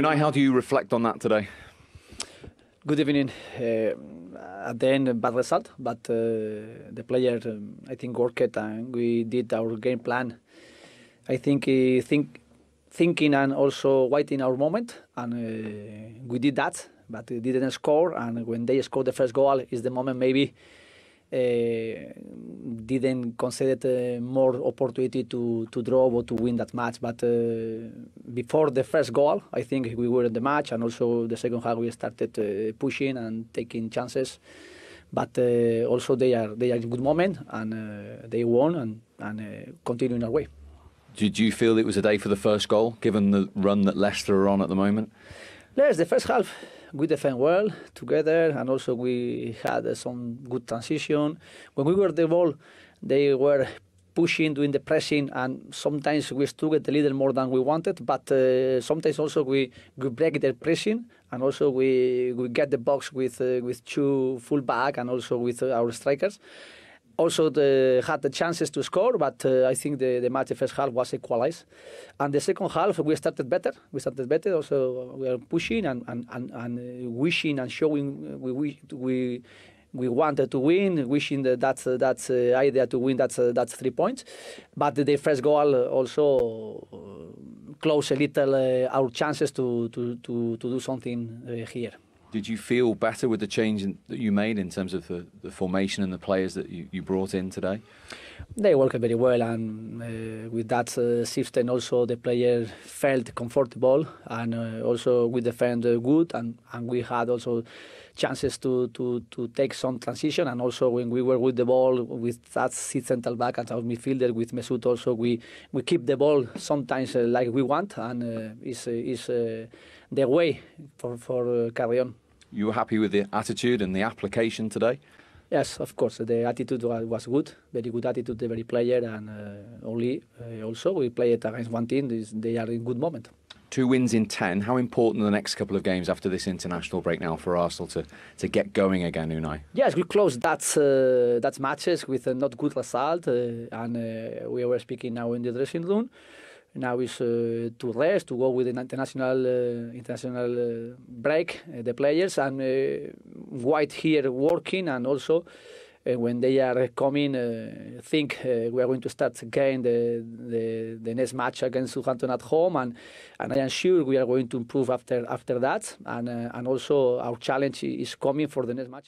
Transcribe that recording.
Unai, how do you reflect on that today? Good evening. Uh, at the end, bad result, but uh, the player, um, I think, worked and we did our game plan. I think, uh, think thinking and also waiting our moment, and uh, we did that, but we didn't score. And when they scored the first goal, is the moment maybe Eh, didn't consider eh, more opportunity to, to draw or to win that match. But eh, before the first goal, I think we were in the match, and also the second half we started pushing and taking chances but uh, also they are they are in good moment and uh, they won and and uh, continue in our way. Did you feel it was a day for the first goal, given the run that Leicester are on at the moment? Yes, the first half we defend well together, and also we had some good transition. When we were the ball, they were pushing, doing the pressing, and sometimes we still get a little more than we wanted. But uh, sometimes also we, we break their pressing, and also we we get the box with uh, with two full back and also with our strikers also the, had the chances to score, but uh, I think the, the match, the first half was equalized. And the second half, we started better. We started better. Also, we are pushing and, and, and, and uh, wishing and showing uh, we, we, we, we wanted to win, wishing that that's, uh, that's uh, idea to win, that's, uh, that's three points. But the first goal also closed a little our chances to, to, to, to do something here. Did you feel better with the change in, that you made in terms of the, the formation and the players that you, you, brought in today? They worked very well, and uh, with that uh, system, also the players felt comfortable, and uh, also we defend uh, good, and, and we had also chances to, to, to take some transition. And also when we were with the ball, with that six central back and our midfielder, with Mesut also, we, we keep the ball sometimes uh, like we want. And uh, it's, uh, it's, uh, the way for, for carry on. You were happy with the attitude and the application today? Yes, of course. The attitude was good, very good attitude, every player, and uh, only uh, also we played against one team. They are in good moment. Two wins in ten. How important the next couple of games after this international break now for Arsenal to, to get going again, Unai? Yes, we closed that uh, that matches with a not good result, uh, and uh, we were speaking now in the dressing room. Now is uh, to rest, to go with the uh, international international uh, break, the players, and white here working, and also when they are coming, uh, think uh, we are going to start again the, the, the next match against Southampton at home, and and I am sure we are going to improve after after that, and uh, and also our challenge is coming for the next match.